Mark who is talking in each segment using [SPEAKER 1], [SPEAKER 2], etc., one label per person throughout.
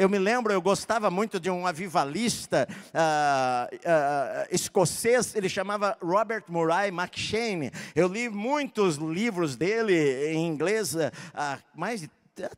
[SPEAKER 1] Eu me lembro, eu gostava muito de um avivalista uh, uh, escocês, ele chamava Robert Murray McShane. Eu li muitos livros dele em inglês, ah, há mais de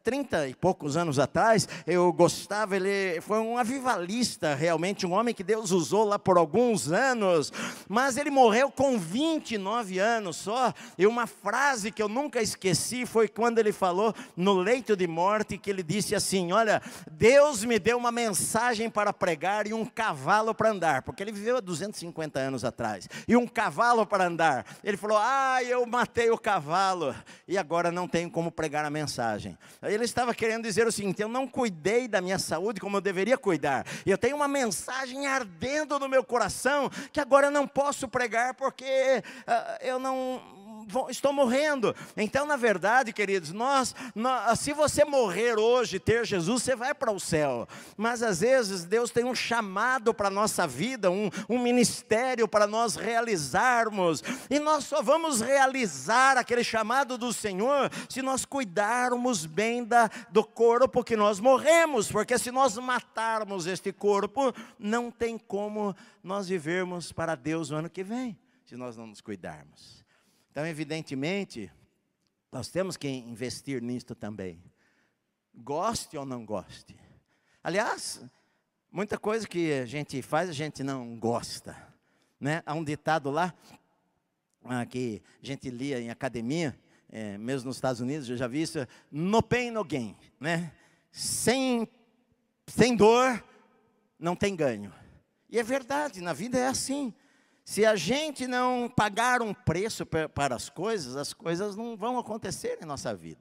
[SPEAKER 1] 30 e poucos anos atrás, eu gostava, ele foi um avivalista, realmente, um homem que Deus usou lá por alguns anos, mas ele morreu com 29 anos só, e uma frase que eu nunca esqueci foi quando ele falou no leito de morte, que ele disse assim: Olha, Deus me deu uma mensagem para pregar e um cavalo para andar, porque ele viveu há 250 anos atrás, e um cavalo para andar. Ele falou: Ah, eu matei o cavalo, e agora não tenho como pregar a mensagem. Ele estava querendo dizer o seguinte: eu não cuidei da minha saúde como eu deveria cuidar. Eu tenho uma mensagem ardendo no meu coração que agora eu não posso pregar porque uh, eu não estou morrendo. Então, na verdade, queridos, nós, nós, se você morrer hoje, ter Jesus, você vai para o céu. Mas às vezes Deus tem um chamado para a nossa vida, um, um ministério para nós realizarmos. E nós só vamos realizar aquele chamado do Senhor se nós cuidarmos bem da, do corpo que nós morremos, porque se nós matarmos este corpo, não tem como nós vivermos para Deus o ano que vem, se nós não nos cuidarmos. Então, evidentemente, nós temos que investir nisto também. Goste ou não goste. Aliás, muita coisa que a gente faz, a gente não gosta. Né? Há um ditado lá, ah, que a gente lia em academia, é, mesmo nos Estados Unidos, eu já vi isso, no pain, no gain. Né? Sem, sem dor, não tem ganho. E é verdade, na vida é assim. Se a gente não pagar um preço para as coisas, as coisas não vão acontecer em nossa vida.